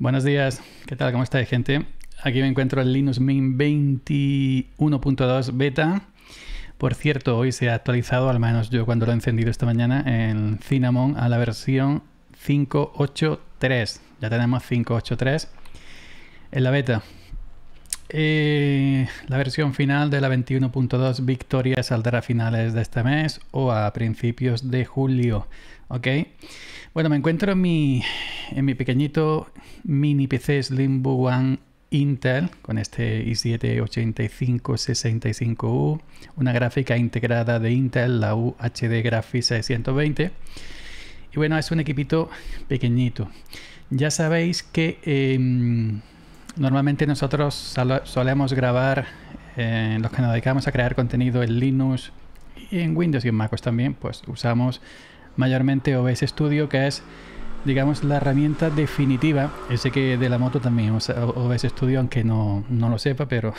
Buenos días, ¿qué tal? ¿Cómo estáis, gente? Aquí me encuentro el Linux Mint 21.2 beta. Por cierto, hoy se ha actualizado, al menos yo cuando lo he encendido esta mañana, en Cinnamon a la versión 5.8.3. Ya tenemos 5.8.3 en la beta. Eh, la versión final de la 21.2 Victoria saldrá a finales de este mes o a principios de julio. ¿Ok? Bueno, me encuentro en mi, en mi pequeñito mini PC Slimbo One Intel con este i7-8565U, una gráfica integrada de Intel, la UHD Graphics 620. Y bueno, es un equipito pequeñito. Ya sabéis que em, Normalmente nosotros solemos grabar en eh, los que nos dedicamos a crear contenido en Linux y en Windows y en MacOS también, pues usamos mayormente OBS Studio, que es, digamos, la herramienta definitiva. Ese que de la moto también usa OBS Studio, aunque no, lo sepa, pero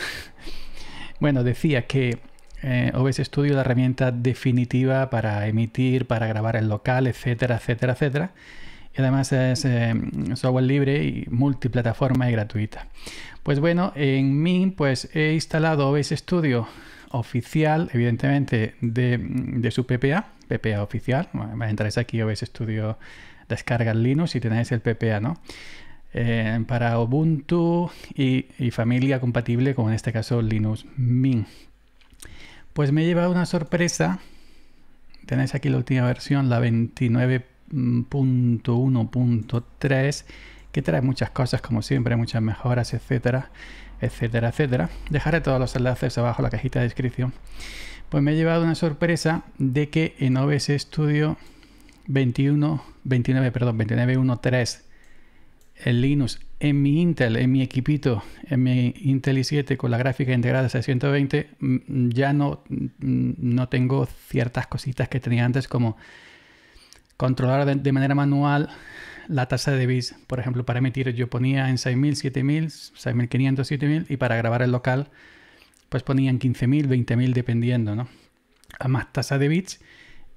bueno, decía que eh, OBS Studio es la herramienta definitiva para emitir, para grabar en local, etcétera, etcétera, etcétera además es em, software libre y multiplataforma y gratuita. Pues bueno, en Mint pues he instalado OBS Studio oficial, evidentemente, de, su PPA, PPA oficial. Bueno, entráis aquí OBS Studio, descarga Linux y tenéis el PPA, ¿no? Eh, para Ubuntu y, familia compatible como en este caso Linux Mint. Pues me lleva una sorpresa. Tenéis aquí la última versión, la 29 1.3 que trae muchas cosas como siempre, muchas mejoras, etcétera, etcétera, etcétera. Dejaré todos los enlaces abajo en la cajita de descripción. Pues me ha llevado una sorpresa de que en OBS Studio 21, 29, perdón, 29.1.3 el Linux en mi Intel, en mi equipito, en mi Intel i7 con la gráfica integrada 620, mm, ya no, mm, no tengo ciertas cositas que tenía antes como controlar de, manera manual la tasa de bits. Por ejemplo, para emitir yo ponía en 6.000, 7.000, 6.500, 7.000 y para grabar el local pues ponía en 15.000, 20.000 dependiendo, ¿no? A más tasa de bits,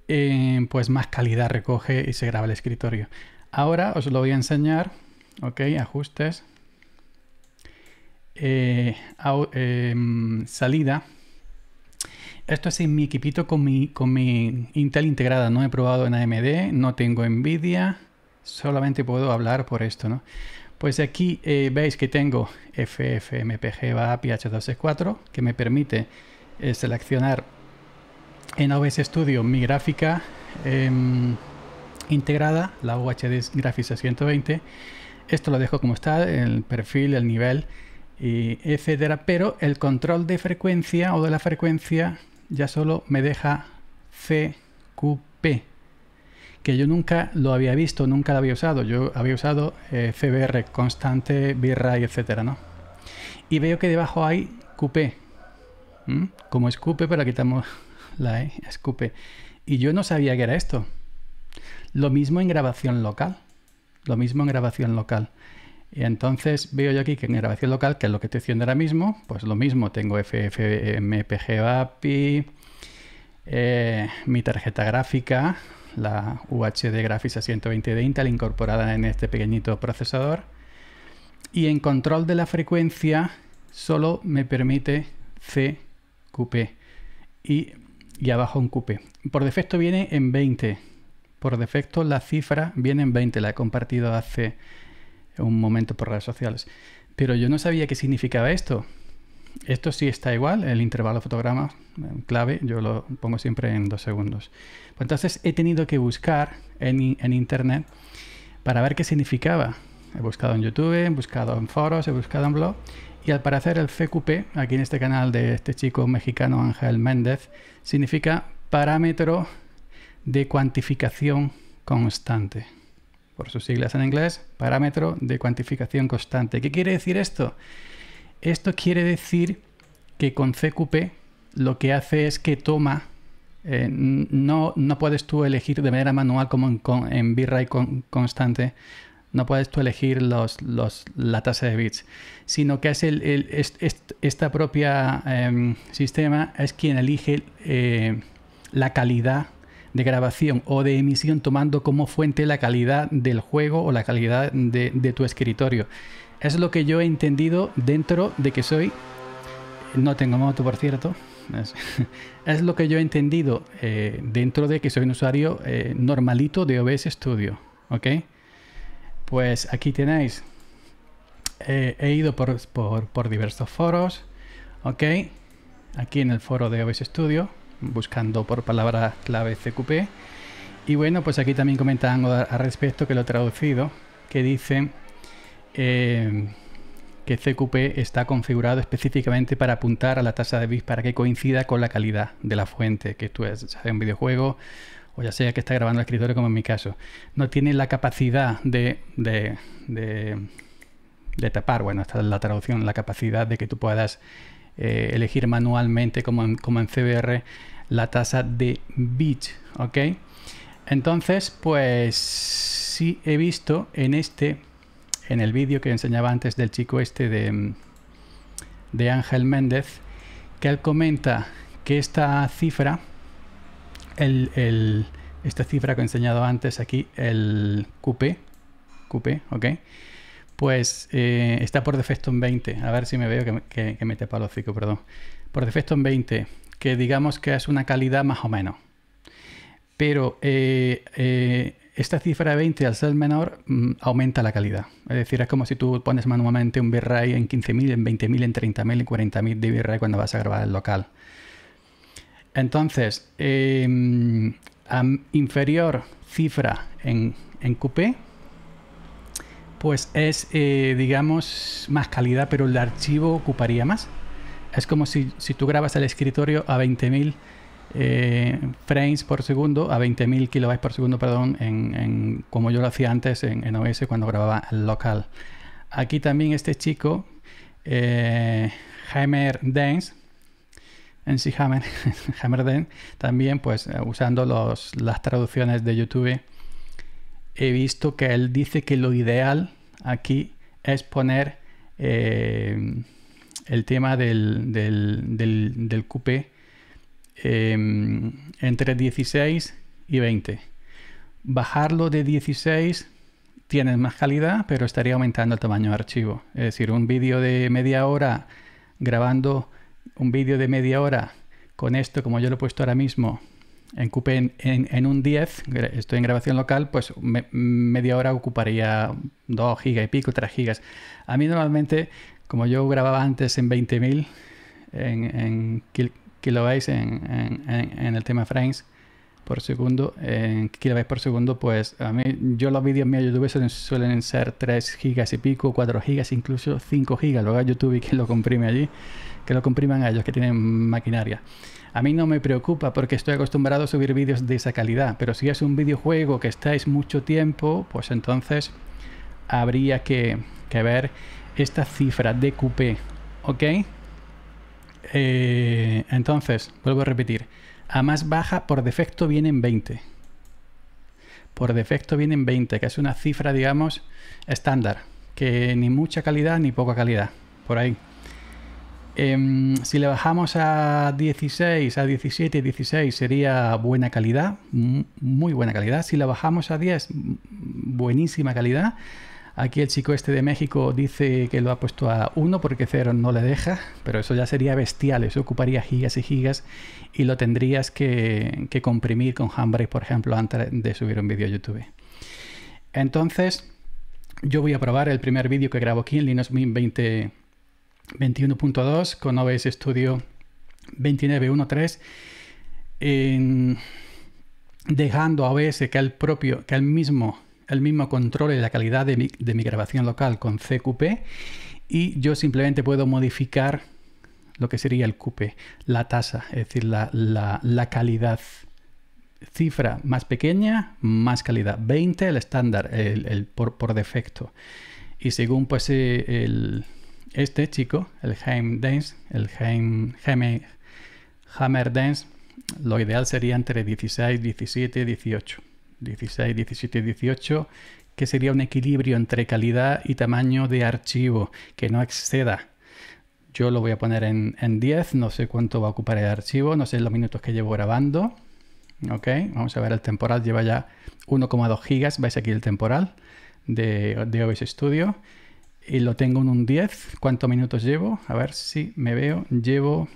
eh, pues más calidad recoge y se graba el escritorio. Ahora os lo voy a enseñar, ok, ajustes, eh, eh, salida, esto es en mi equipito con mi, con mi Intel integrada. No he probado en AMD, no tengo Nvidia, solamente puedo hablar por esto, ¿no? Pues aquí eh, veis que tengo FFmpg VAPI H264 que me permite eh, seleccionar en OBS Studio mi gráfica em, integrada, la UHD Graphics 120. Esto lo dejo como está, el perfil, el nivel, y etcétera. Pero el control de frecuencia o de la frecuencia ya solo me deja CQP, que yo nunca lo había visto, nunca lo había usado. Yo había usado eh, CBR, constante, virray, etcétera, ¿no? Y veo que debajo hay QP. como Como escupe, pero quitamos la E, escupe. Y yo no sabía que era esto. Lo mismo en grabación local. Lo mismo en grabación local. Y entonces veo yo aquí que en grabación local, que es lo que estoy haciendo ahora mismo, pues lo mismo, tengo FFMPG API, eh, mi tarjeta gráfica, la UHD Graphics A120 de Intel incorporada en este pequeñito procesador. Y en control de la frecuencia solo me permite CQP y, y abajo un QP. Por defecto viene en 20. Por defecto la cifra viene en 20, la he compartido hace un momento por redes sociales. Pero yo no sabía qué significaba esto. Esto sí está igual, el intervalo fotograma eh, clave, yo lo pongo siempre en dos segundos. Pues entonces he tenido que buscar en, internet para ver qué significaba. He buscado en YouTube, he buscado en foros, he buscado en blog y al parecer el CQP aquí en este canal de este chico mexicano Ángel Méndez, significa parámetro de cuantificación constante por sus siglas en inglés, parámetro de cuantificación constante. ¿Qué quiere decir esto? Esto quiere decir que con CQP lo que hace es que toma, eh, no, no, puedes tú elegir de manera manual como en, constante, no puedes tú elegir los, la tasa de bits, sino que es el, esta propia em, sistema es quien elige eh, la calidad de grabación o de emisión tomando como fuente la calidad del juego o la calidad de, tu escritorio. Es lo que yo he entendido dentro de que soy... No tengo moto, por cierto. Es, lo que yo he entendido eh, dentro de que soy un usuario eh, normalito de OBS Studio. ¿Ok? Pues aquí tenéis. Eh, he ido por, por, por diversos foros. ¿Ok? Aquí en el foro de OBS Studio buscando por palabras clave CQP. Y bueno, pues aquí también comentan al respecto que lo he traducido, que dice eh, que CQP está configurado específicamente para apuntar a la tasa de bits para que coincida con la calidad de la fuente, que tú sea un videojuego o ya sea que está grabando el escritorio como en mi caso, no tiene la capacidad de, de, de tapar, bueno, esta es la traducción, la capacidad de que tú puedas eh, elegir manualmente como en, como en CBR la tasa de bit, ¿ok? Entonces, pues sí he visto en este, en el vídeo que enseñaba antes del chico este de, de Ángel Méndez, que él comenta que esta cifra, el, el, esta cifra que he enseñado antes aquí, el cupé cupe ¿ok? Pues eh, está por defecto en 20. A ver si me veo que, me te el hocico, perdón. Por defecto en 20, que digamos que es una calidad más o menos. Pero eh, eh, esta cifra de 20 al ser menor mm, aumenta la calidad. Es decir, es como si tú pones manualmente un V-Ray en 15.000, en 20.000, en 30.000, en 40.000 de V-Ray cuando vas a grabar el local. Entonces, em, a inferior cifra en, en pues es, eh, digamos, más calidad, pero el archivo ocuparía más. Es como si, tú grabas el escritorio a 20.000 eh, frames por segundo, a 20.000 kilobytes por segundo, perdón, en, como yo lo hacía antes en, en cuando grababa local. Aquí también este chico, eh, Hammer Dance, en sí Hammer, Dance, también pues eh, usando las traducciones de YouTube he visto que él dice que lo ideal aquí es poner eh, el tema del, del, eh, entre 16 y 20. Bajarlo de 16 tiene más calidad, pero estaría aumentando el tamaño de archivo. Es decir, un vídeo de media hora grabando un vídeo de media hora con esto, como yo lo he puesto ahora mismo, en en, un 10, estoy en grabación local, pues media hora ocuparía 2 gigas y pico, 3 gigas. A mí normalmente, como yo grababa antes en 20.000, en, en kilobytes, en, el tema frames por segundo, en kilobytes por segundo, pues a mí, yo los vídeos míos de YouTube suelen, ser 3 gigas y pico, 4 gigas, incluso 5 gigas. Luego YouTube que lo comprime allí, que lo compriman a ellos que tienen maquinaria. A mí no me preocupa porque estoy acostumbrado a subir vídeos de esa calidad, pero si es un videojuego que estáis mucho tiempo, pues entonces habría que, ver esta cifra de QP, ¿ok? Eh, entonces, vuelvo a repetir, a más baja por defecto vienen 20. Por defecto vienen 20, que es una cifra, digamos, estándar, que ni mucha calidad ni poca calidad, por ahí. Em, si le bajamos a 16, a 17, 16 sería buena calidad, muy buena calidad. Si la bajamos a 10, buenísima calidad. Aquí el chico este de México dice que lo ha puesto a 1 porque 0 no le deja, pero eso ya sería bestial, eso ocuparía gigas y gigas y lo tendrías que, que comprimir con Handbrake, por ejemplo, antes de subir un vídeo a YouTube. Entonces, yo voy a probar el primer vídeo que grabo aquí en Linux Mint 20 21.2 con OBS Studio 29.1.3 dejando a OBS que el propio, que el mismo, el mismo controle la calidad de mi, grabación local con CQP y yo simplemente puedo modificar lo que sería el QP, la tasa, es decir, la, calidad. Cifra más pequeña, más calidad. 20 el estándar, el, por, por, defecto. Y según pues eh, el, este chico, el Heim Dance, el Heim, Hammer Dance, lo ideal sería entre 16, 17, 18. 16, 17, 18, que sería un equilibrio entre calidad y tamaño de archivo, que no exceda. Yo lo voy a poner en, 10, no sé cuánto va a ocupar el archivo, no sé los minutos que llevo grabando. Ok, vamos a ver el temporal, lleva ya 1,2 gigas, vais aquí el temporal de, de OBS Studio y lo tengo en un 10. ¿Cuántos minutos llevo? A ver si me veo. Llevo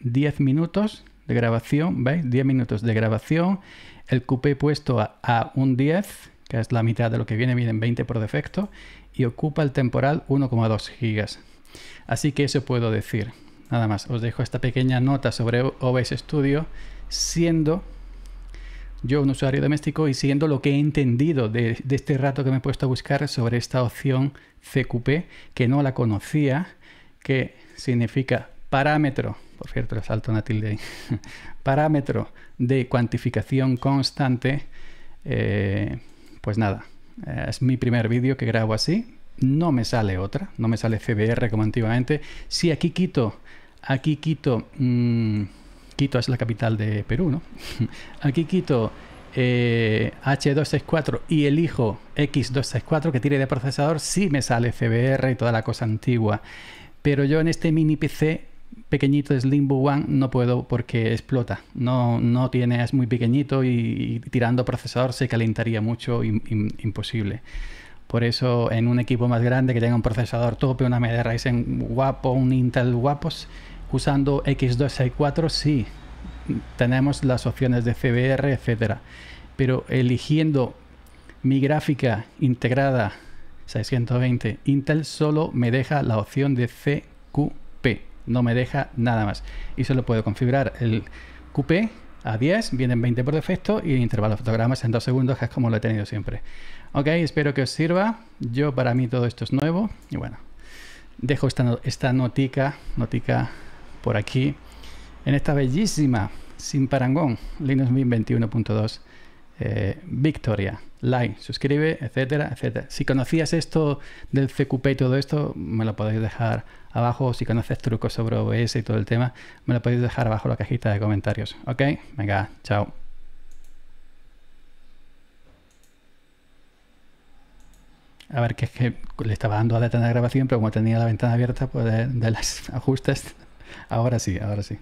10 minutos de grabación, ¿veis? 10 minutos de grabación. El cupé puesto a, un 10, que es la mitad de lo que viene, viene 20 por defecto, y ocupa el temporal 1,2 gigas. Así que eso puedo decir. Nada más, os dejo esta pequeña nota sobre OBS Studio, siendo yo, un usuario doméstico, y siguiendo lo que he entendido de, este rato que me he puesto a buscar sobre esta opción CQP, que no la conocía, que significa parámetro, por cierto, le salto una tilde ahí, parámetro de cuantificación constante, eh, pues nada, eh, es mi primer vídeo que grabo así, no me sale otra, no me sale CBR como antiguamente, si aquí quito, aquí quito... Mm, Quito es la capital de Perú, ¿no? Aquí Quito H264 eh, y elijo X264 que tire de procesador, sí me sale CBR y toda la cosa antigua. Pero yo en este mini PC pequeñito Slimbo One no puedo porque explota. No, no tiene, es muy pequeñito y, tirando procesador se calentaría mucho, imposible. Por eso en un equipo más grande que tenga un procesador tope, una media Ryzen guapo, un Intel guapos, usando X264 sí, tenemos las opciones de CBR, etcétera, pero eligiendo mi gráfica integrada 620 Intel solo me deja la opción de CQP, no me deja nada más. Y solo puedo configurar el QP a 10, vienen 20 por defecto y el intervalo de fotogramas en 2 segundos, que es como lo he tenido siempre. Ok, espero que os sirva. Yo para mí todo esto es nuevo y bueno, dejo esta, esta notica, notica por aquí en esta bellísima, sin parangón, Linux Mint 21.2 eh, Victoria. Like, suscribe, etcétera, etcétera. Si conocías esto del CQP y todo esto, me lo podéis dejar abajo. Si conoces trucos sobre OBS y todo el tema, me lo podéis dejar abajo en la cajita de comentarios. ¿Ok? Venga, chao. A ver, que es que le estaba dando a detener la grabación, pero como tenía la ventana abierta, pues de, de los ajustes Ahora sí, ahora sí.